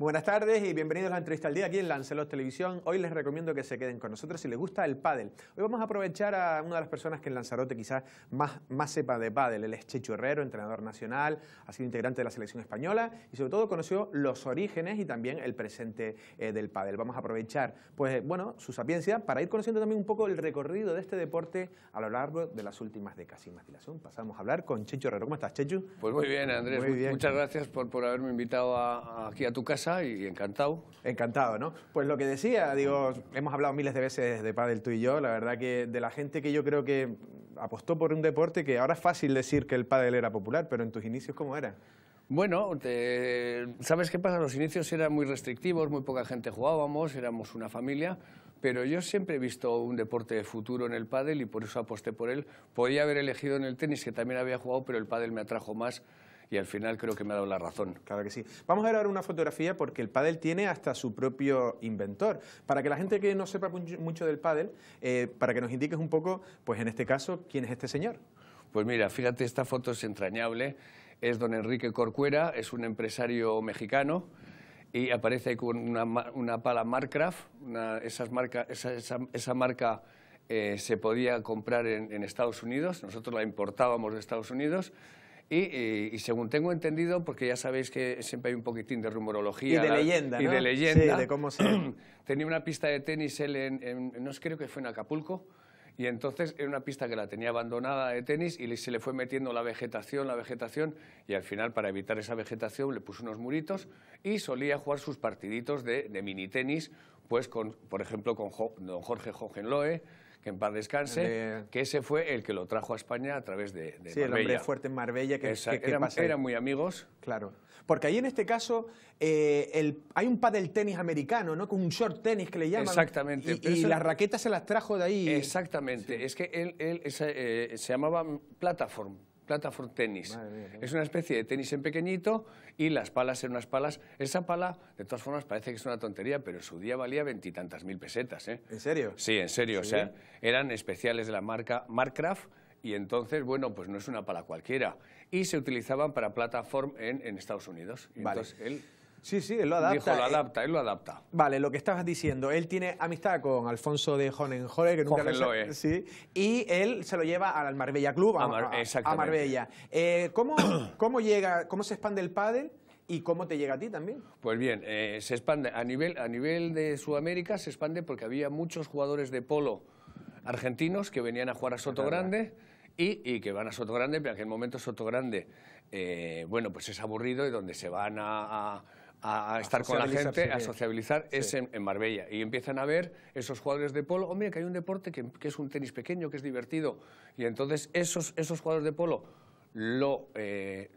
Buenas tardes y bienvenidos a la Entrevista al Día aquí en Lancelot Televisión. Hoy les recomiendo que se queden con nosotros si les gusta el pádel. Hoy vamos a aprovechar a una de las personas que en Lanzarote quizás más, más sepa de pádel. Él es Checho Herrero, entrenador nacional, ha sido integrante de la selección española y sobre todo conoció los orígenes y también el presente eh, del pádel. Vamos a aprovechar, pues bueno, su sapiencia para ir conociendo también un poco el recorrido de este deporte a lo largo de las últimas décadas. Sin más dilación, pasamos a hablar con Checho Herrero. ¿Cómo estás, Chechu? Pues muy bien, Andrés. Muchas gracias por, por haberme invitado aquí a tu casa y encantado. Encantado, ¿no? Pues lo que decía, digo, hemos hablado miles de veces de pádel tú y yo, la verdad que de la gente que yo creo que apostó por un deporte que ahora es fácil decir que el pádel era popular, pero en tus inicios ¿cómo era? Bueno, ¿sabes qué pasa? Los inicios eran muy restrictivos, muy poca gente jugábamos, éramos una familia, pero yo siempre he visto un deporte de futuro en el pádel y por eso aposté por él. Podía haber elegido en el tenis, que también había jugado, pero el pádel me atrajo más y al final creo que me ha dado la razón. Claro que sí. Vamos a ver una fotografía porque el pádel tiene hasta su propio inventor. Para que la gente que no sepa mucho del pádel, eh, para que nos indiques un poco, pues en este caso, quién es este señor. Pues mira, fíjate, esta foto es entrañable. Es don Enrique Corcuera, es un empresario mexicano y aparece ahí con una, pala Markcraft... esa, marca eh, se podía comprar en, en Estados Unidos, nosotros la importábamos de Estados Unidos eh, y, según tengo entendido, porque ya sabéis que siempre hay un poquitín de rumorología. Y de leyenda, Y de leyenda. Sí, de cómo se... tenía una pista de tenis él en, no creo que fue en Acapulco, y entonces era una pista que la tenía abandonada de tenis y se le fue metiendo la vegetación, la vegetación, y al final para evitar esa vegetación le puso unos muritos y solía jugar sus partiditos de, mini tenis, pues con, por ejemplo, con don Jorge Hohenlohe, que en paz descanse, que ese fue el que lo trajo a España a través de, sí, el hombre fuerte en Marbella. Que, eran, muy amigos. Claro. Porque ahí en este caso eh, el, hay un del tenis americano, ¿no? Con un short tenis que le llaman. Exactamente. Y, las raquetas se las trajo de ahí. Exactamente. Es que él, él eh, se llamaba Platform. Plataform tenis. es una especie de tenis en pequeñito y las palas eran unas palas. Esa pala, de todas formas, parece que es una tontería, pero su día valía veintitantas mil pesetas. ¿eh? ¿En serio? Sí, en serio. O sea, eran especiales de la marca Markcraft y entonces, bueno, pues no es una pala cualquiera. Y se utilizaban para Plataform en, Estados Unidos. Entonces, él, Sí, sí, él lo adapta. Dijo, lo eh, adapta, él lo adapta. Vale, lo que estabas diciendo, él tiene amistad con Alfonso de Hohenlohe, que nunca lo Lo sí, y él se lo lleva al Marbella Club, a, Marbella. Eh, ¿cómo, llega, cómo se expande el pádel? ¿Y cómo te llega a ti también? Pues bien, eh, se expande a nivel, a nivel de Sudamérica, se expande porque había muchos jugadores de polo argentinos que venían a jugar a Soto Grande y, que van a Soto Grande, pero en aquel momento Soto Grande, bueno, pues es aburrido y donde se van a a, estar con la gente, a sociabilizar, es en, Marbella. Y empiezan a ver esos jugadores de polo, hombre, que hay un deporte que, es un tenis pequeño, que es divertido. Y entonces esos, esos jugadores de polo lo, eh,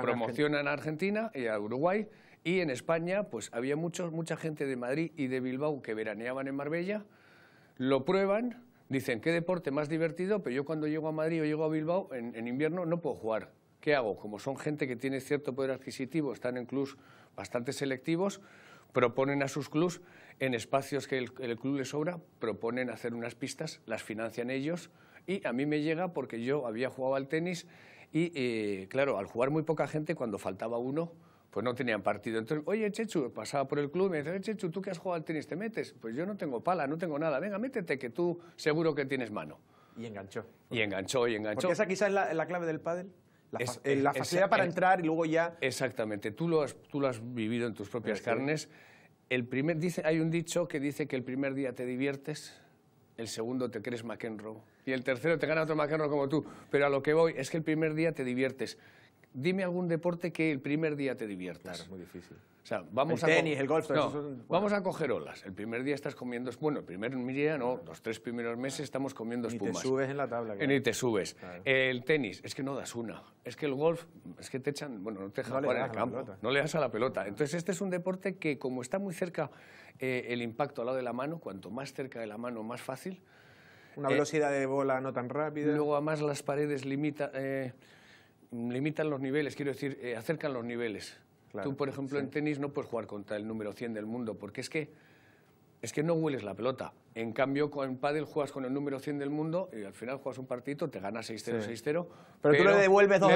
promocionan a Argentina. y a Uruguay. Y en España, pues había muchos, mucha gente de Madrid y de Bilbao que veraneaban en Marbella, lo prueban, dicen, qué deporte más divertido, pero yo cuando llego a Madrid o llego a Bilbao, en invierno no puedo jugar ¿qué hago? Como son gente que tiene cierto poder adquisitivo, están en clubs bastante selectivos, proponen a sus clubs en espacios que el, club les sobra, proponen hacer unas pistas, las financian ellos y a mí me llega porque yo había jugado al tenis y eh, claro, al jugar muy poca gente, cuando faltaba uno, pues no tenían partido. Entonces, oye, Chechu, pasaba por el club y me decía, Chechu, ¿tú que has jugado al tenis te metes? Pues yo no tengo pala, no tengo nada, venga, métete que tú seguro que tienes mano. Y enganchó. Y enganchó, y enganchó. Porque esa quizás es la, la clave del pádel. La, eh, facilidad para entrar y luego ya... Exactamente, tú lo has, vivido en tus propias carnes. hay un dicho que dice que el primer día te diviertes, el segundo te crees McEnroe y el tercero te gana otro McEnroe como tú. Pero a lo que voy es que el primer día te diviertes, dime algún deporte que el primer día te diviertas. Claro, muy difícil. O sea, vamos el tenis, el golf, Vamos a coger olas. El primer día estás comiendo... Bueno, el primer día no, los tres primeros meses estamos comiendo espumas. ...ni te subes en la tabla. Ni te subes. El tenis, es que no das una. Es que el golf, es que te echan... Bueno, no te echan... no jugar campo. No le das a la pelota. Entonces, este es un deporte que, como está muy cerca eh, el impacto al lado de la mano, cuanto más cerca de la mano, más fácil. Una eh, velocidad de bola no tan rápida. Luego, además, las paredes limitan. Eh, limitan los niveles, quiero decir, eh, acercan los niveles. Tú, por ejemplo, en tenis no puedes jugar contra el número 100 del mundo, porque es que, es que no hueles la pelota. En cambio, con pádel juegas con el número 100 del mundo y al final juegas un partido te ganas 6-0, 6-0. Pero, tú le devuelves dos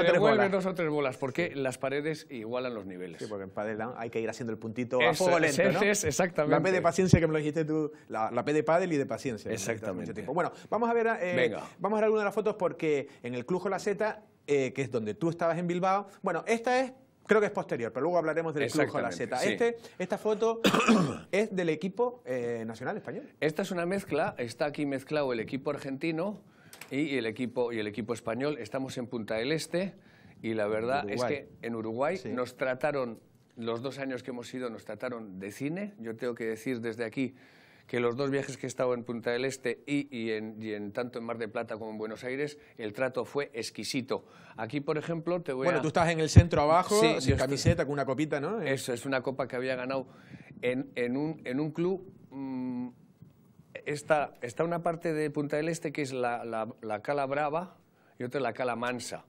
o tres bolas. porque las paredes igualan los niveles. Sí, porque en pádel hay que ir haciendo el puntito a fuego lento, exactamente. La P de paciencia que me lo dijiste tú, la, P de pádel y de paciencia. Exactamente. Bueno, vamos a ver, eh, vamos a ver algunas de las fotos porque en el Clujo La Z eh, que es donde tú estabas en Bilbao. Bueno, esta es creo que es posterior, pero luego hablaremos del de la Z. Este, esta foto es del equipo eh, nacional español. Esta es una mezcla, está aquí mezclado el equipo argentino y el equipo, y el equipo español. Estamos en Punta del Este y la verdad es que en Uruguay nos trataron, los dos años que hemos ido, nos trataron de cine. Yo tengo que decir desde aquí que los dos viajes que he estado en Punta del Este y, y, en, tanto en Mar de Plata como en Buenos Aires, el trato fue exquisito. Aquí, por ejemplo, te voy bueno, a... Bueno, tú estás en el centro abajo, sin camiseta, con una copita, ¿no? Eso, es una copa que había ganado en, en, un, club... Mm, está, una parte de Punta del Este que es la, la, la Cala Brava y otra la Cala Mansa.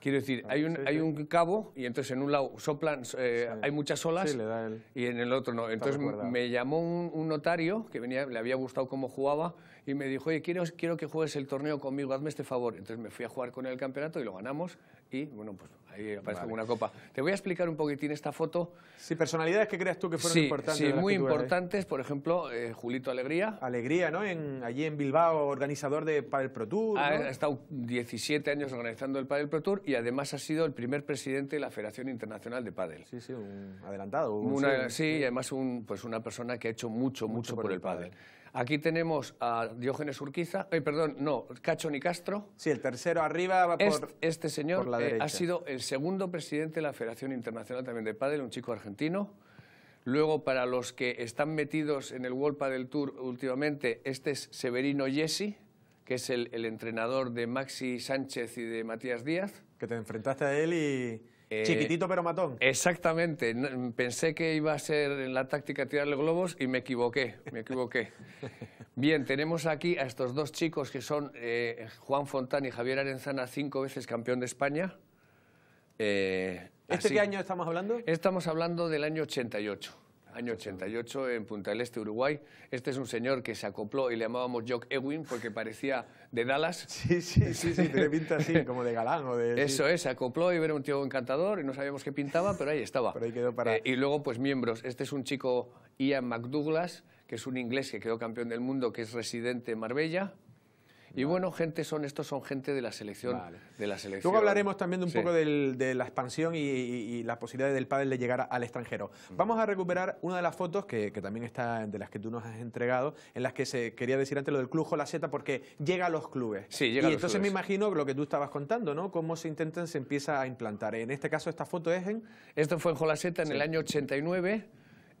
Quiero decir, ah, hay un, hay un cabo y entonces en un lado soplan, eh, hay muchas olas y en el otro no. Entonces me llamó un, notario que venía, le había gustado cómo jugaba y me dijo, oye, quiero, quiero que juegues el torneo conmigo, hazme este favor. Entonces me fui a jugar con él el campeonato y lo ganamos y, bueno, pues Ahí aparece una copa. Te voy a explicar un poquitín esta foto. Sí, personalidades que creas tú que fueron importantes. Sí, muy importantes. Por ejemplo, eh, Julito Alegría. Alegría, ¿no? allí en Bilbao, organizador de Padel Pro Tour. Ha, estado 17 años organizando el Padel Pro Tour y además ha sido el primer presidente de la Federación Internacional de Padel. Sí, sí, un adelantado. sí, y además un, pues una persona que ha hecho mucho, mucho, por, el Padel. Padel. Aquí tenemos a Diógenes Urquiza, eh, perdón, no, Cacho Nicastro. Sí, el tercero arriba va por Este, señor eh, ha sido el segundo presidente de la Federación Internacional también de Padel, un chico argentino. Luego, para los que están metidos en el World Padel Tour últimamente, este es Severino Jessi, que es el entrenador de Maxi Sánchez y de Matías Díaz. Que te enfrentaste a él y... Eh, Chiquitito pero matón. Exactamente. Pensé que iba a ser en la táctica tirarle globos y me equivoqué, me equivoqué. Bien, tenemos aquí a estos dos chicos que son eh, Juan Fontán y Javier Arenzana, cinco veces campeón de España. Eh, ¿Este qué año estamos hablando? Estamos hablando del año 88 año 88, en Punta del Este, Uruguay. Este es un señor que se acopló y le llamábamos Jock Ewing porque parecía de Dallas. Sí, sí, sí, sí pinta así, como de galán o de... Eso es, se acopló y era un tío encantador y no sabíamos qué pintaba, pero ahí estaba. para... Eh, y luego, pues, miembros. Este es un chico, Ian McDouglas, que es un inglés que quedó campeón del mundo, que es residente en Marbella. Y bueno, gente son estos son gente de la selección. De la selección. Luego hablaremos también de un poco de la expansión y, las posibilidades del pádel de llegar al extranjero. Mm. Vamos a recuperar una de las fotos que, también está de las que tú nos has entregado, en las que se quería decir antes lo del Club Jolaceta porque llega a los clubes. Sí, llega y a los entonces me imagino lo que tú estabas contando, ¿no? Cómo se intentan, se empieza a implantar. En este caso esta foto es en... Esto fue en Jolaceta en el año 89.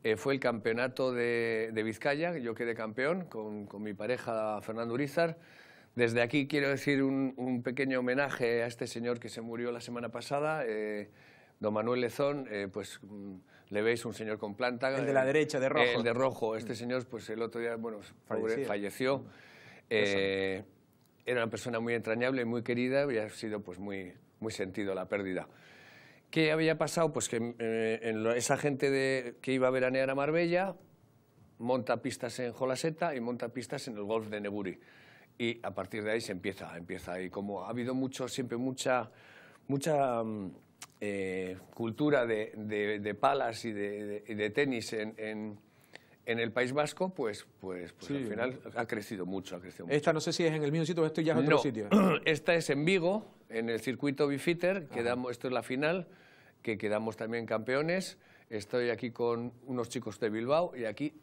Eh, fue el campeonato de, Vizcaya, yo quedé campeón con, con mi pareja Fernando Urizar desde aquí quiero decir un, pequeño homenaje a este señor que se murió la semana pasada, eh, don Manuel Lezón, eh, pues mm, le veis un señor con planta. El de eh, la derecha, de rojo. el de rojo. Este mm. señor, pues el otro día, bueno, falleció. Mm. era una persona muy entrañable, muy querida había sido pues muy, muy sentido la pérdida. ¿Qué había pasado? Pues que esa gente de, que iba a veranear a Marbella monta pistas en Jolaseta y monta pistas en el golf de Neburi y a partir de ahí se empieza, empieza. Y como ha habido mucho, siempre mucha, mucha mm, eh, cultura de, de, palas y de, de tenis en, en, el País Vasco, pues, pues, pues al final ha crecido mucho, ha crecido mucho. Esta no sé si es en el mismo sitio, esto ya es otro sitio. Esta es en Vigo, en el circuito Bifitter, quedamos, esto es la final, que quedamos también campeones. Estoy aquí con unos chicos de Bilbao y aquí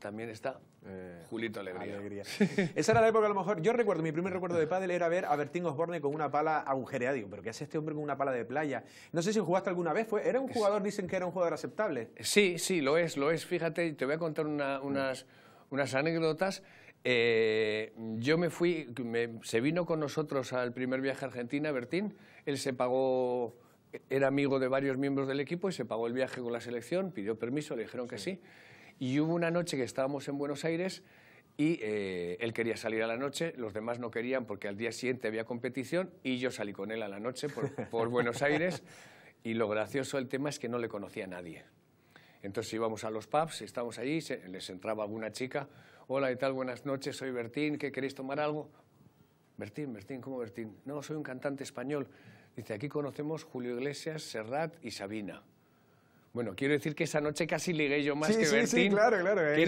también está eh, Julito Alegría. Esa era la época, a lo mejor. Yo recuerdo, mi primer recuerdo de pádel era ver a Bertín Osborne con una pala agujereada. Digo, ¿pero qué hace este hombre con una pala de playa? No sé si jugaste alguna vez. ¿Era un jugador, dicen que era un jugador aceptable? Sí, sí, lo es, lo es. Fíjate, te voy a contar unas, anécdotas. Eh, yo me fui, se vino con nosotros al primer viaje a Argentina, Bertín. Él se pagó, era amigo de varios miembros del equipo y se pagó el viaje con la selección, pidió permiso, le dijeron que sí. Y hubo una noche que estábamos en Buenos Aires y eh, él quería salir a la noche, los demás no querían porque al día siguiente había competición y yo salí con él a la noche por, Buenos Aires y lo gracioso del tema es que no le conocía a nadie. Entonces íbamos a los pubs, estábamos allí, les entraba alguna chica, hola, y tal? Buenas noches, soy Bertín, ¿qué queréis tomar algo? Bertín, Bertín, ¿cómo Bertín? No, soy un cantante español. Dice, aquí conocemos Julio Iglesias, Serrat y Sabina. Bueno, quiero decir que esa noche casi ligué yo más que Bertín. Sí, claro, claro. Que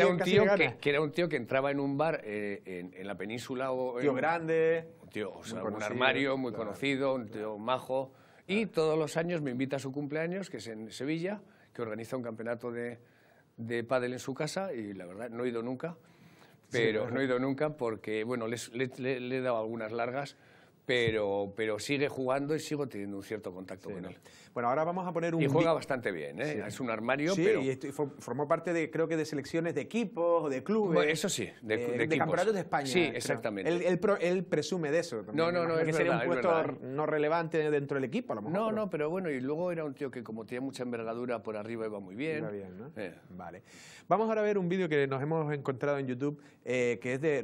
era, un tío que, entraba en un bar eh, en, la península. O tío grande. Un tío, un armario muy conocido, un tío majo. Y todos los años me invita a su cumpleaños, que es en Sevilla, que organiza un campeonato de, de pádel en su casa. Y la verdad, no he ido nunca. Pero no he ido nunca porque, bueno, le he dado algunas largas pero, pero sigue jugando y sigo teniendo un cierto contacto con él. Bueno, ahora vamos a poner un... Y juega bastante bien, ¿eh? es un armario, sí, y formó parte, de creo que de selecciones de equipos, de clubes... eso sí, de, eh, de, de, campeonatos de España. Sí, exactamente. Él, presume de eso. no, no, no, es que sería un puesto no relevante dentro del equipo, a lo mejor. No, no, pero bueno, y luego era un tío que como tenía mucha envergadura por arriba iba muy bien. Iba bien, ¿no? Eh. Vale. Vamos ahora a ver un vídeo que nos hemos encontrado en YouTube, eh, que es de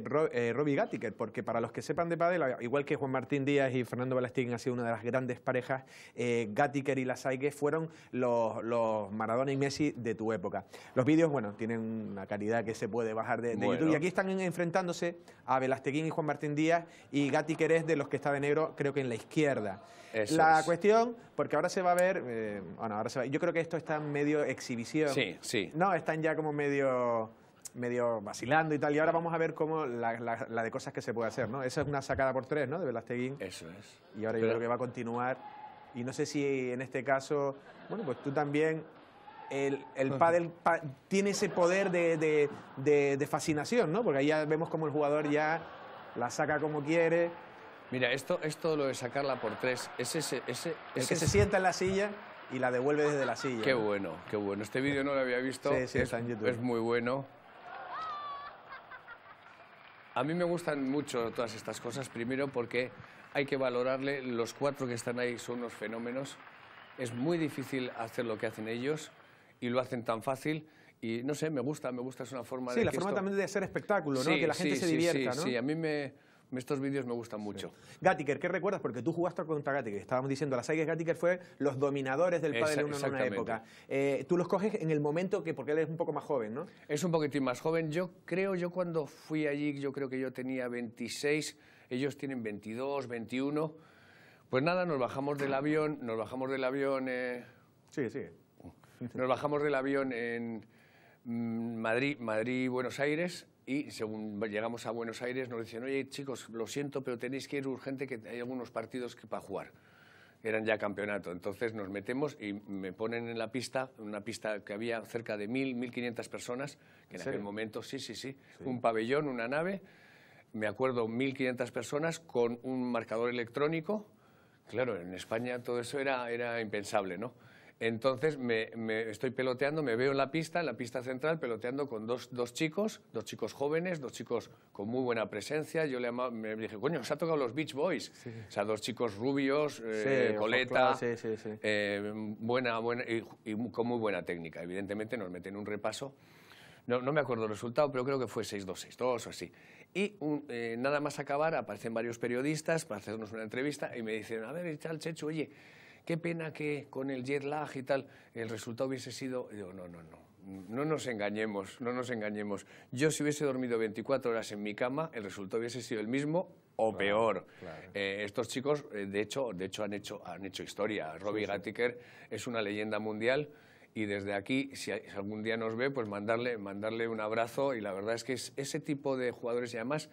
Robbie Gattiker, porque para los que sepan de pádel, igual que Juan Martín, Martín Díaz y Fernando Balastín ha sido una de las grandes parejas. Eh, Gattiker y Lasaigue fueron los, Maradona y Messi de tu época. Los vídeos, bueno, tienen una calidad que se puede bajar de, YouTube. Y aquí están enfrentándose a Velasteguín y Juan Martín Díaz y Gattiker es de los que está de negro, creo que en la izquierda. la cuestión, porque ahora se va a ver, eh, bueno, ahora se va, yo creo que esto está en medio exhibición. Sí, sí. No, están ya como medio medio vacilando y tal, y ahora vamos a ver cómo la, de cosas que se puede hacer, ¿no? Esa es una sacada por tres, ¿no? De Velasteguín. Eso es. Y ahora yo creo que va a continuar. Y no sé si en este caso, bueno, pues tú también, el, el pádel tiene ese poder de, de, fascinación, ¿no? Porque ahí ya vemos cómo el jugador ya la saca como quiere. Mira, esto, esto lo de sacarla por tres, es ese... ese, el que se sienta en la silla y la devuelve desde la silla. Qué bueno, qué bueno. Este vídeo no lo había visto. Es muy bueno. A mí me gustan mucho todas estas cosas, primero porque hay que valorarle, los cuatro que están ahí son unos fenómenos, es muy difícil hacer lo que hacen ellos y lo hacen tan fácil y no sé, me gusta, me gusta, es una forma de... Sí, la forma también de hacer espectáculo, ¿no? que la gente se divierta, ¿no? Sí, a mí me estos vídeos me gustan mucho. Gatiker, Gattiker, ¿qué recuerdas? Porque tú jugaste contra Gattiker. Estábamos diciendo, las Aires, Gattiker fue los dominadores del padre en una época. Eh, tú los coges en el momento que, porque él es un poco más joven, ¿no? Es un poquitín más joven. Yo creo, yo cuando fui allí, yo creo que yo tenía 26, ellos tienen 22, 21. Pues nada, nos bajamos del avión, nos bajamos del avión... Eh, sí, sí. Nos bajamos del avión en mm, Madrid, Madrid, Buenos Aires y según llegamos a Buenos Aires nos dicen, oye chicos, lo siento, pero tenéis que ir urgente que hay algunos partidos que para jugar. Eran ya campeonato. Entonces nos metemos y me ponen en la pista, una pista que había cerca de 1.000, 1.500 personas, que en, aquel momento, sí, sí, sí, sí, un pabellón, una nave, me acuerdo, 1.500 personas con un marcador electrónico. Claro, en España todo eso era, era impensable, ¿no? Entonces me, estoy peloteando, me veo en la pista, en la pista central, peloteando con dos, dos chicos, dos chicos jóvenes, dos chicos con muy buena presencia. Yo le me dije, coño, se ha tocado los Beach Boys. O sea, dos chicos rubios, eh, coleta, eh, buena, buena, y, con muy buena técnica. Evidentemente nos meten un repaso. No, no me acuerdo el resultado, pero creo que fue 6-2, 6-2 o así. Y eh, nada más acabar, aparecen varios periodistas para hacernos una entrevista y me dicen, a ver, chal, Chechu, oye, qué pena que con el jet lag y tal el resultado hubiese sido... no, no, no. No nos engañemos, no nos engañemos. Yo si hubiese dormido 24 horas en mi cama, el resultado hubiese sido el mismo o peor. Eh, estos chicos, eh, de hecho, de hecho han hecho, historia. Robbie es una leyenda mundial y desde aquí, si algún día nos ve, pues mandarle, mandarle un abrazo y la verdad es que ese tipo de jugadores y además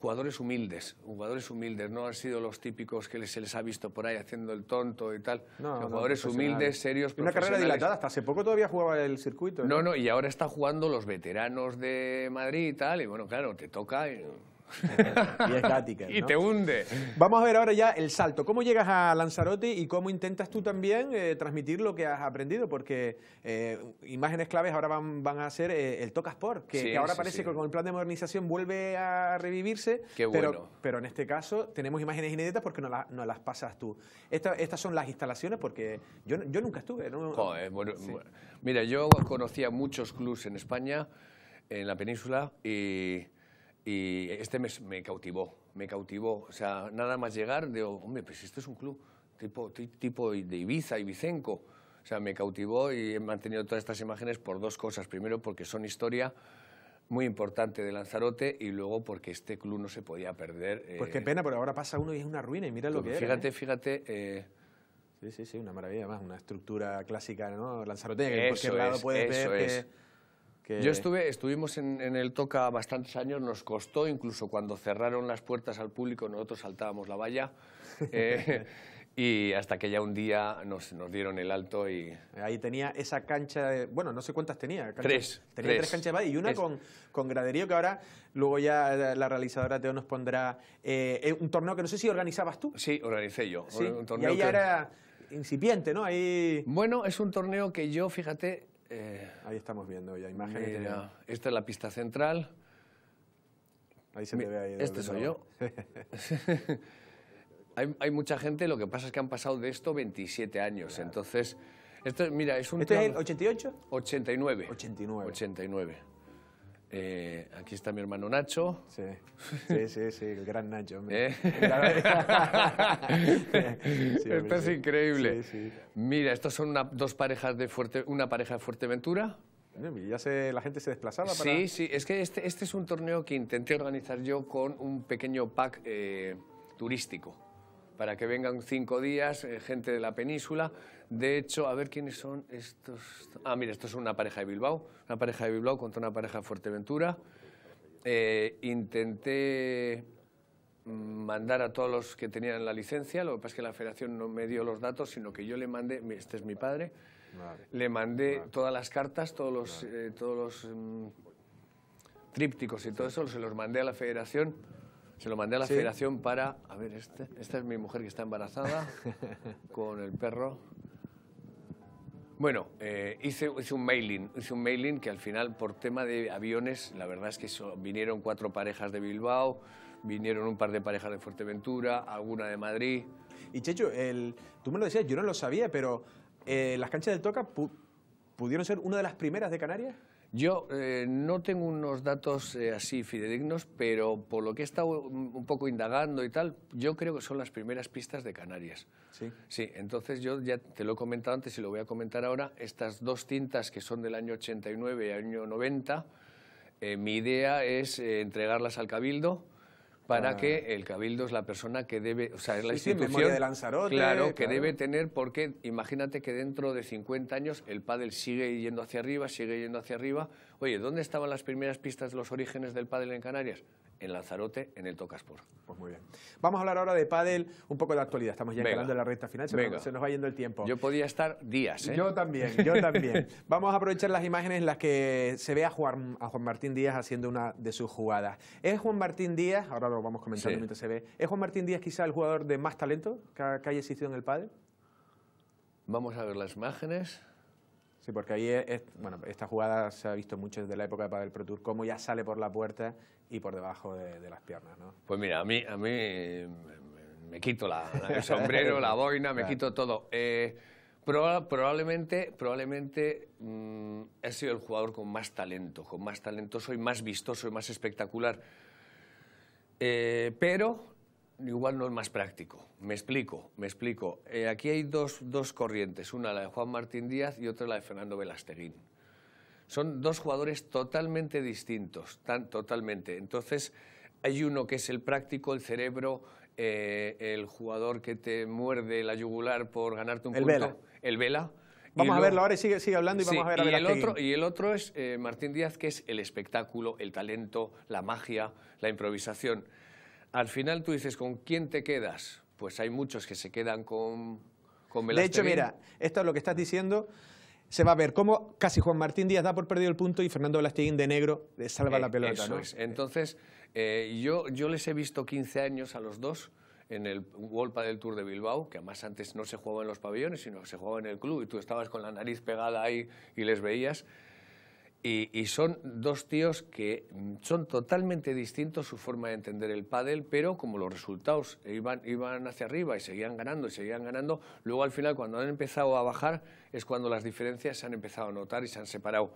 jugadores humildes, jugadores humildes, no han sido los típicos que se les ha visto por ahí haciendo el tonto y tal. No, jugadores humildes, serios. Una carrera dilatada, hasta hace poco todavía jugaba el circuito. No, no, y ahora está jugando los veteranos de Madrid y tal, y bueno, claro, te toca y Y te hunde. Vamos a ver ahora ya el salto. ¿Cómo llegas a Lanzarote y cómo intentas tú también eh, transmitir lo que has aprendido? Porque eh, imágenes claves ahora van, a ser eh, el Tocasport que, ahora parece que con el plan de modernización vuelve a revivirse. Qué bueno. Pero, pero en este caso tenemos imágenes inéditas porque no, las pasas tú. estas son las instalaciones porque yo, yo nunca estuve. Mira, yo conocía muchos clubs en España, en la península, y y este me, me, cautivó, me cautivó. O sea, nada más llegar, digo, hombre, pues este es un club tipo, tipo de Ibiza, Ibicenco. O sea, me cautivó y he mantenido todas estas imágenes por dos cosas. Primero, porque son historia muy importante de Lanzarote y luego porque este club no se podía perder. Eh, pues qué pena, pero ahora pasa uno y es una ruina y mira lo que Fíjate, era, fíjate... ¿eh? Eh, sí, sí, sí, una maravilla, más una estructura clásica, ¿no? Lanzarote, que en lado puede yo estuve, estuvimos en, el Toca bastantes años, nos costó, incluso cuando cerraron las puertas al público, nosotros saltábamos la valla. Eh, y hasta que ya un día nos, nos, dieron el alto y... Ahí tenía esa cancha, bueno, no sé cuántas tenía. tres. Tenía tres, canchas de valla y una con, con, graderío que ahora luego ya la, realizadora Teo nos pondrá eh, eh, un torneo que no sé si organizabas tú. Sí, organicé yo. y ahí era incipiente, ¿no? Ahí... Bueno, es un torneo que yo, fíjate, eh, Ahí estamos viendo ya imágenes. esta es la pista central. Ahí se te ve ahí. Este soy yo. hay, hay, mucha gente, lo que pasa es que han pasado de esto 27 años. Entonces, esto, mira, es un... ¿Este es el 88? 89. 89. 89. Eh, aquí está mi hermano Nacho. Sí, sí, sí, el gran Nacho. Esto es ¿Eh? increíble. Sí, Mira, estas son dos parejas de Fuerte, una pareja de Fuerteventura. Ya se, la gente se desplazaba para... Sí, sí, es que este, este es un torneo que intenté organizar yo con un pequeño pack eh, turístico para que vengan cinco días eh, gente de la península. De hecho, a ver quiénes son estos. Ah, mira, esto es una pareja de Bilbao, una pareja de Bilbao contra una pareja de Fuerteventura. Eh, intenté mandar a todos los que tenían la licencia, lo que pasa es que la federación no me dio los datos, sino que yo le mandé, este es mi padre, le mandé todas las cartas, todos los, eh, todos mm, trípticos y todo eso, se los mandé a la federación se lo mandé a la federación para... A ver, este, esta es mi mujer que está embarazada con el perro. Bueno, eh, hice, hice, un mailing, hice un mailing que al final por tema de aviones, la verdad es que vinieron cuatro parejas de Bilbao, vinieron un par de parejas de Fuerteventura, alguna de Madrid. Y Checho, el, tú me lo decías, yo no lo sabía, pero eh, las canchas del Toca pudieron ser una de las primeras de Canarias. Yo eh, no tengo unos datos eh, así fidedignos, pero por lo que he estado un poco indagando y tal, yo creo que son las primeras pistas de Canarias. Sí. Sí, entonces yo ya te lo he comentado antes y lo voy a comentar ahora. Estas dos tintas que son del año 89 y año 90, eh, mi idea es entregarlas al Cabildo para que el cabildo es la persona que debe, o sea, es la institución de Lanzarote, claro, que debe tener, porque imagínate que dentro de 50 años el pádel sigue yendo hacia arriba, sigue yendo hacia arriba. Oye, ¿dónde estaban las primeras pistas de los orígenes del pádel en Canarias? en Lanzarote, en el Tocaspor. Pues muy bien. Vamos a hablar ahora de pádel, un poco de actualidad. Estamos ya llegando a la recta final, se nos, se nos, va yendo el tiempo. Yo podía estar días, ¿eh? Yo también, yo también. Vamos a aprovechar las imágenes en las que se ve a Juan, Martín Díaz haciendo una de sus jugadas. ¿Es Juan Martín Díaz, ahora lo vamos comentando mientras se ve, ¿es Juan Martín Díaz quizá el jugador de más talento que, que haya existido en el pádel? Vamos a ver las imágenes. Sí, porque ahí, es, bueno, esta jugada se ha visto mucho desde la época de Pavel Pro Tour, cómo ya sale por la puerta y por debajo de, las piernas, ¿no? Pues mira, a mí, a mí me, quito la, el sombrero, la boina, me quito todo. Eh, probablemente probablemente mm, he sido el jugador con más talento, con más talento, soy más vistoso y más espectacular. Eh, pero igual no es más práctico. Me explico, me explico. Eh, aquí hay dos, dos, corrientes, una la de Juan Martín Díaz y otra la de Fernando Velasteguín. Son dos jugadores totalmente distintos, tan, totalmente. Entonces, hay uno que es el práctico, el cerebro, eh, el jugador que te muerde la yugular por ganarte un punto. El Vela. Vamos a verlo ahora y sigue, sigue hablando y vamos a ver a y el otro Y el otro es eh, Martín Díaz, que es el espectáculo, el talento, la magia, la improvisación. Al final tú dices, ¿con quién te quedas? Pues hay muchos que se quedan con, con De hecho, mira, esto es lo que estás diciendo se va a ver cómo casi Juan Martín Díaz da por perdido el punto y Fernando Belasteguín de negro le salva eh, la pelota. es. Entonces, eh, yo, yo les he visto 15 años a los dos en el World del Tour de Bilbao, que además antes no se jugaba en los pabellones, sino que se jugaba en el club y tú estabas con la nariz pegada ahí y les veías. Y, son dos tíos que mm, son totalmente distintos su forma de entender el pádel, pero como los resultados iban, iban hacia arriba y seguían ganando y seguían ganando, luego al final cuando han empezado a bajar es cuando las diferencias se han empezado a notar y se han separado.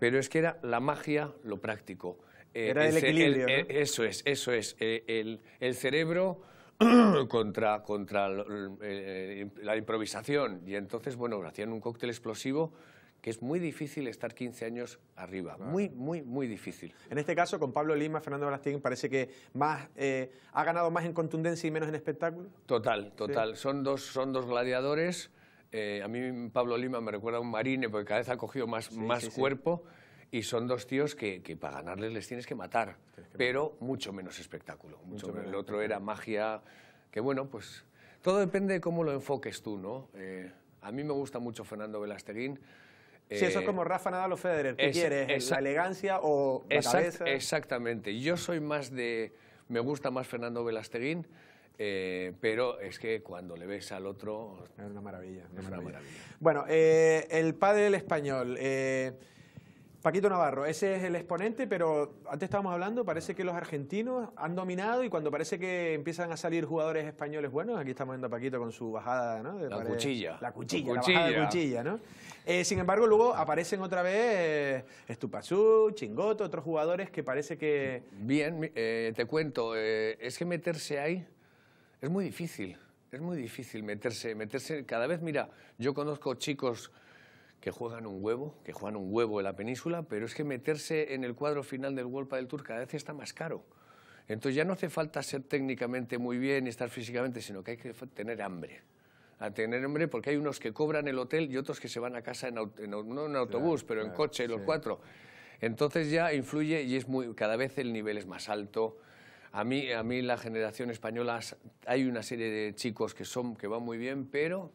Pero es que era la magia, lo práctico. Eh, era el, equilibrio. Eso es, eso es. Eh, el cerebro contra, contra la improvisación. Y entonces, bueno, hacían un cóctel explosivo que es muy difícil estar 15 años arriba, muy, muy, muy difícil. En este caso, con Pablo Lima, Fernando Blastín, parece que más, eh, ha ganado más en contundencia y menos en espectáculo. Total, total. Son, dos, son dos gladiadores. Eh, a mí Pablo Lima me recuerda a un marine porque cada vez ha cogido más, cuerpo. Y son dos tíos que, para ganarles les tienes que matar, pero mucho menos espectáculo. El otro era magia, que bueno, pues todo depende de cómo lo enfoques tú, ¿no? Eh, a mí me gusta mucho Fernando Velasteguín, eh, sí, eso es como Rafa Nadal o Federer. ¿Qué quieres? esa elegancia o la cabeza? Exactamente. Yo soy más de... Me gusta más Fernando Velasteguín, eh, pero es que cuando le ves al otro... Es una maravilla. una maravilla. Bueno, eh, el padre del español... Paquito Navarro, ese es el exponente, pero antes estábamos hablando, parece que los argentinos han dominado y cuando parece que empiezan a salir jugadores españoles buenos, aquí estamos viendo a Paquito con su bajada, ¿no? De la, cuchilla. la cuchilla. La bajada de cuchilla, ¿no? Eh, sin embargo, luego aparecen otra vez eh, Estupazú, Chingoto, otros jugadores que parece que... Bien, eh, te cuento, es que meterse ahí es muy difícil, es muy difícil meterse, meterse cada vez, mira, yo conozco chicos que juegan un huevo, que juegan un huevo en la península, pero es que meterse en el cuadro final del World del Tour cada vez está más caro. Entonces ya no hace falta ser técnicamente muy bien y estar físicamente, sino que hay que tener hambre. A tener hambre porque hay unos que cobran el hotel y otros que se van a casa en, no en autobús, pero en coche, los cuatro. Entonces ya influye y es muy, cada vez el nivel es más alto. A mí, a mí la generación española, hay una serie de chicos que, son, que van muy bien, pero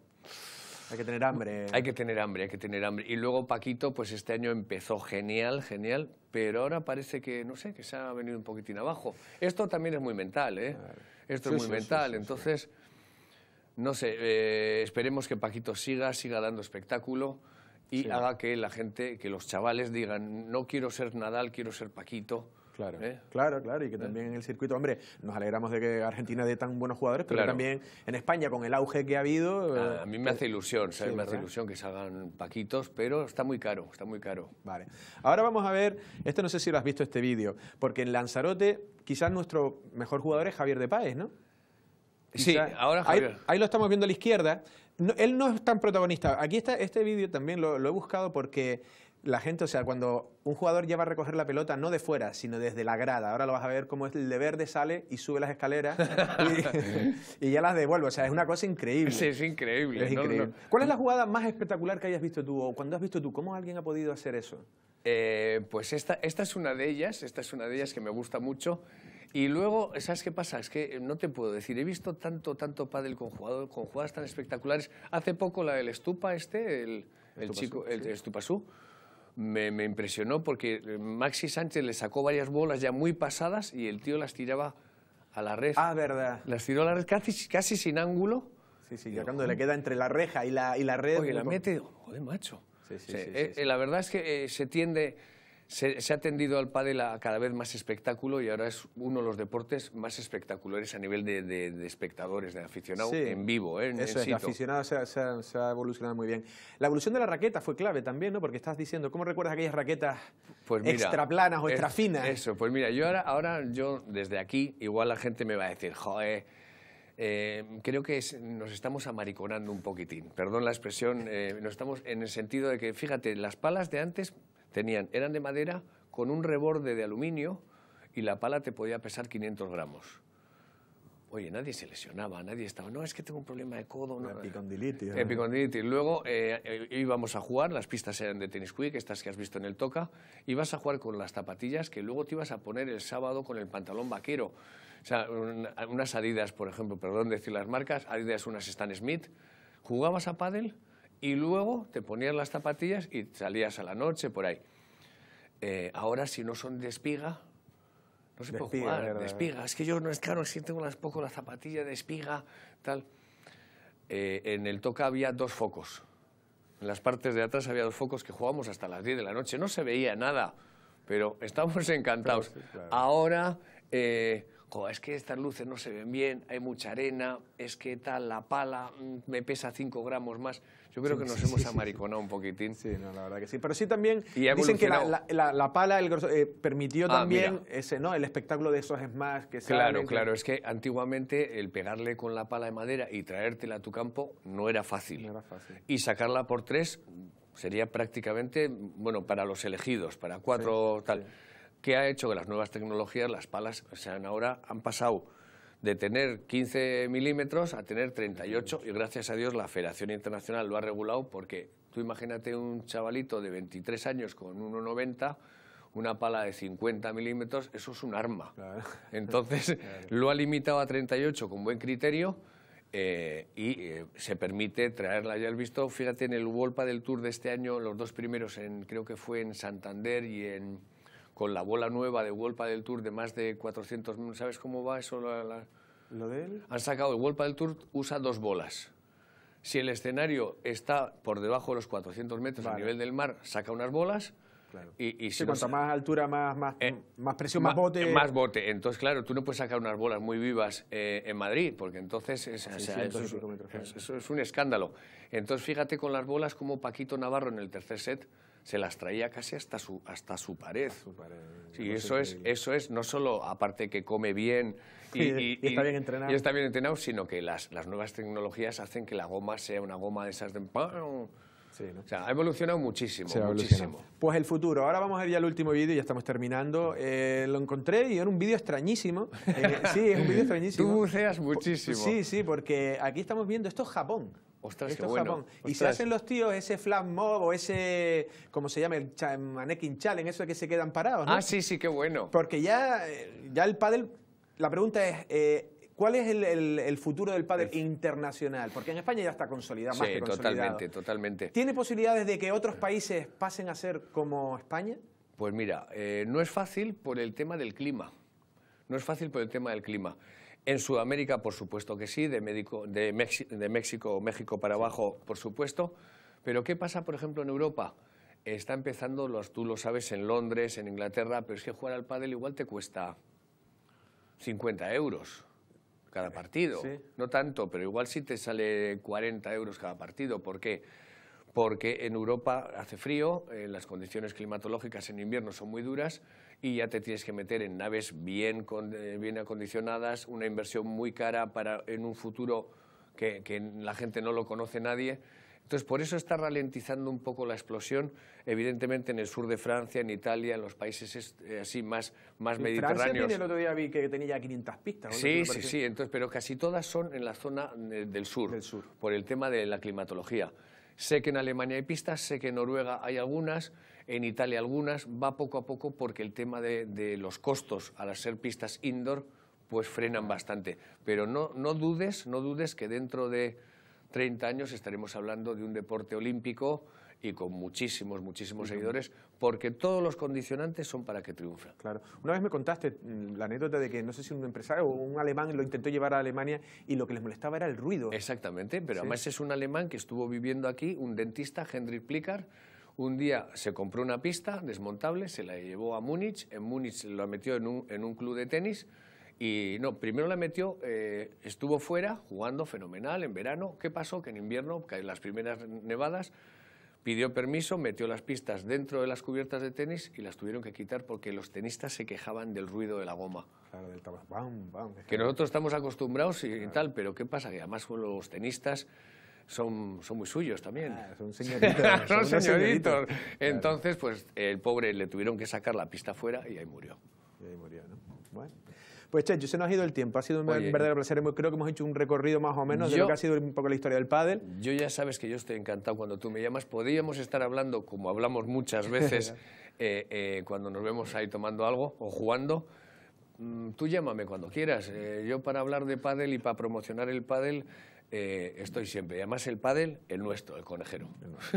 hay que tener hambre. Hay que tener hambre, hay que tener hambre. Y luego Paquito, pues este año empezó genial, genial, pero ahora parece que, no sé, que se ha venido un poquitín abajo. Esto también es muy mental, ¿eh? Esto es muy mental, entonces, no sé, eh, esperemos que Paquito siga, siga dando espectáculo y haga que la gente, que los chavales digan, no quiero ser Nadal, quiero ser Paquito Claro, ¿Eh? claro, claro. Y que ¿Eh? también en el circuito, hombre, nos alegramos de que Argentina dé tan buenos jugadores, pero también en España, con el auge que ha habido. Ah, a eh, mí me hace ilusión, ¿sabes? me hace ilusión que salgan paquitos, pero está muy caro, está muy caro. Vale. Ahora vamos a ver, Esto no sé si lo has visto este vídeo, porque en Lanzarote quizás nuestro mejor jugador es Javier de Páez, ¿no? Sí, ahora Javier. Ahí, lo estamos viendo a la izquierda. él no es tan protagonista. Aquí está este vídeo también lo, he buscado porque la gente, o sea, cuando un jugador lleva a recoger la pelota no de fuera, sino desde la grada, ahora lo vas a ver cómo es el de verde sale y sube las escaleras y, ya las devuelve, o sea, es una cosa increíble. Sí, es increíble. Es increíble. ¿Cuál es la jugada más espectacular que hayas visto tú o cuando has visto tú cómo alguien ha podido hacer eso? Eh, pues esta, es una de ellas, esta es una de ellas que me gusta mucho. Y luego, ¿sabes qué pasa? Es que no te puedo decir, he visto tanto, tanto pádel con, jugador, con jugadas tan espectaculares. Hace poco la del Estupa este, el, chico, el estupa Estupasú, me, impresionó porque eh, Maxi Sánchez le sacó varias bolas ya muy pasadas y el tío las tiraba a la red. Ah, verdad. Las tiró a la red casi, sin ángulo. Sí, sí, ya cuando le queda entre la reja y la, y la red. Oye, la mete, joder, macho. sí, eh, eh, la verdad es que se tiende se, ha tendido al pádel a cada vez más espectáculo y ahora es uno de los deportes más espectaculares a nivel de, espectadores, de aficionados en vivo. ¿eh? eso es, el aficionado se, ha evolucionado muy bien. La evolución de la raqueta fue clave también, ¿no? Porque estás diciendo, ¿cómo recuerdas aquellas raquetas pues o extrafinas. Eso, pues mira, yo ahora, ahora yo desde aquí, igual la gente me va a decir, joder, eh, creo que nos estamos amariconando un poquitín. Perdón la expresión, eh, nos estamos en el sentido de que, fíjate, las palas de antes eran de madera con un reborde de aluminio y la pala te podía pesar 500 gramos. Oye, nadie se lesionaba, nadie estaba, no, es que tengo un problema de codo. epicondilitis. Epicondilitis. Luego eh, eh, íbamos a jugar, las pistas eran de tenis quick, estas que has visto en el toca, ibas a jugar con las zapatillas que luego te ibas a poner el sábado con el pantalón vaquero. O sea, unas Adidas, por ejemplo, perdón decir las marcas, Adidas unas Stan Smith. Jugabas a pádel y luego te ponías las zapatillas y salías a la noche por ahí. Eh, ahora, si no son de espiga, no se puede jugar, de espiga. Es que yo no es claro, si tengo las, poco la zapatillas de espiga, tal. Eh, en el toca había dos focos. En las partes de atrás había dos focos que jugábamos hasta las 10 de la noche. No se veía nada, pero estábamos encantados. Ahora eh, es que estas luces no se ven bien, hay mucha arena, es que tal, la pala mm, me pesa 5 gramos más. Yo creo que nos hemos amariconado un poquitín. Sí, no, la verdad que sí. Pero sí también dicen que la, pala el eh, permitió ah, también ese, ¿no? el espectáculo de esos más que Claro, claro. Es que antiguamente el pegarle con la pala de madera y traértela a tu campo no era fácil. No era fácil. Y sacarla por tres sería prácticamente, bueno, para los elegidos, para cuatro tal que ha hecho que las nuevas tecnologías, las palas, o sean ahora han pasado de tener 15 milímetros a tener 38 y gracias a Dios la Federación Internacional lo ha regulado porque tú imagínate un chavalito de 23 años con 1,90 una pala de 50 milímetros, eso es un arma. Entonces, lo ha limitado a 38 con buen criterio eh, y eh, se permite traerla. Ya has visto, fíjate, en el Wolpa del Tour de este año, los dos primeros, en, creo que fue en Santander y en, con la bola nueva de Wolpa del Tour de más de 400... ¿Sabes cómo va eso? ¿Lo de él? Han sacado, el Wolpa del Tour usa dos bolas. Si el escenario está por debajo de los 400 metros a nivel del mar, saca unas bolas... Claro. Y, y si más altura, más, eh, presión, más, bote. Más bote. Entonces, claro, tú no puedes sacar unas bolas muy vivas eh, en Madrid, porque entonces eso es un escándalo. Entonces, fíjate con las bolas como Paquito Navarro en el tercer set se las traía casi hasta su, hasta su pared. Y eso, es, eso es no solo, aparte que come bien y, está bien y, está bien entrenado, sino que las, las nuevas tecnologías hacen que la goma sea una goma de esas de... Sí, O sea, ha evolucionado muchísimo, Pues el futuro. Ahora vamos a ver ya el último vídeo, ya estamos terminando. Eh, lo encontré y era un vídeo extrañísimo. Eh, sí, es un vídeo extrañísimo. Tú buceas muchísimo. Sí, sí, porque aquí estamos viendo, esto es Japón. Y se hacen los tíos ese flash mob o ese, como se llama? El cha, mannequin challenge, eso de que se quedan parados, ¿no? Ah, sí, sí, qué bueno. Porque ya, eh, ya el pádel, la pregunta es... Eh, ¿Cuál es el, futuro del pádel internacional? Porque en España ya está consolidado, más que consolidado. totalmente, totalmente. ¿Tiene posibilidades de que otros países pasen a ser como España? Pues mira, eh, no es fácil por el tema del clima. No es fácil por el tema del clima. En Sudamérica, por supuesto que sí, de, de, México, para abajo, por supuesto. Pero ¿qué pasa, por ejemplo, en Europa? Está empezando, tú lo sabes, en Londres, en Inglaterra, pero es que jugar al pádel igual te cuesta 50 euros cada partido. No tanto, pero igual si te sale 40 euros cada partido. ¿Por qué? Porque en Europa hace frío, eh, las condiciones climatológicas en invierno son muy duras y ya te tienes que meter en naves bien, eh, bien acondicionadas, una inversión muy cara para en un futuro que, la gente no lo conoce nadie. Entonces, por eso está ralentizando un poco la explosión, evidentemente en el sur de Francia, en Italia, en los países eh, así más, más mediterráneos. Francia el otro día vi que tenía ya 500 pistas. Sí, sí, sí, entonces, pero casi todas son en la zona eh, del sur, por el tema de la climatología. Sé que en Alemania hay pistas, sé que en Noruega hay algunas, en Italia algunas, va poco a poco porque el tema de, los costos al hacer pistas indoor pues frenan bastante. Pero no, no dudes, no dudes que dentro de 30 años estaremos hablando de un deporte olímpico y con muchísimos, muchísimos seguidores, porque todos los condicionantes son para que triunfe. Claro. Una vez me contaste mm, la anécdota de que no sé si un empresario o un alemán lo intentó llevar a Alemania y lo que les molestaba era el ruido. Exactamente, pero además es un alemán que estuvo viviendo aquí, un dentista, Hendrik Plickard, un día se compró una pista desmontable, se la llevó a Múnich, en Múnich la metió en un, club de tenis y no, primero la metió, eh, estuvo fuera jugando fenomenal en verano. ¿Qué pasó? Que en invierno, que en las primeras nevadas, pidió permiso, metió las pistas dentro de las cubiertas de tenis y las tuvieron que quitar porque los tenistas se quejaban del ruido de la goma. que nosotros estamos acostumbrados y, tal, pero ¿qué pasa? Que además los tenistas son, son muy suyos también. Ah, son señoritos. son señoritos. Entonces, pues el pobre le tuvieron que sacar la pista fuera y ahí murió. Y ahí murió, ¿no? Bueno. Pues yo se nos ha ido el tiempo, ha sido un verdadero placer, creo que hemos hecho un recorrido más o menos de lo que ha sido un poco la historia del pádel. Yo ya sabes que yo estoy encantado cuando tú me llamas, podríamos estar hablando, como hablamos muchas veces, eh, eh, cuando nos vemos ahí tomando algo o jugando, mm, tú llámame cuando quieras, eh, yo para hablar de pádel y para promocionar el pádel eh, estoy siempre. Y además el pádel, el nuestro, el conejero.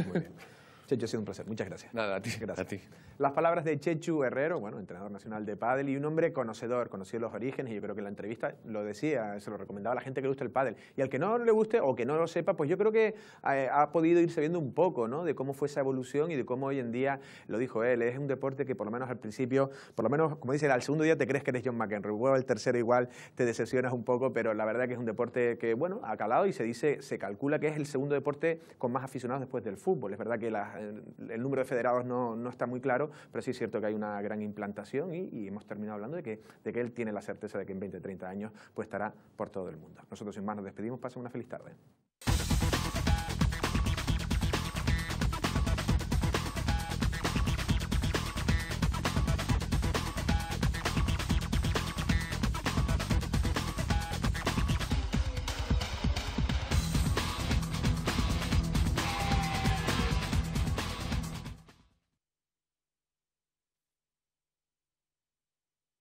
Muy bien. sido un placer. Muchas gracias. Nada, a ti. Gracias. A ti. Las palabras de Chechu Herrero, bueno, entrenador nacional de pádel y un hombre conocedor, conocido los orígenes, y yo creo que la entrevista lo decía, se lo recomendaba a la gente que le gusta el pádel. Y al que no le guste o que no lo sepa, pues yo creo que eh, ha, podido irse viendo un poco, ¿no? De cómo fue esa evolución y de cómo hoy en día, lo dijo él, es un deporte que por lo menos al principio, por lo menos, como dice, al segundo día te crees que eres John McEnroe, luego al tercero igual te decepcionas un poco, pero la verdad que es un deporte que, bueno, ha calado y se dice, se calcula que es el segundo deporte con más aficionados después del fútbol. Es verdad que el, número de federados no está muy claro, pero sí es cierto que hay una gran implantación y, hemos terminado hablando de que, él tiene la certeza de que en 20, 30 años pues, estará por todo el mundo. Nosotros sin más nos despedimos, pasen una feliz tarde.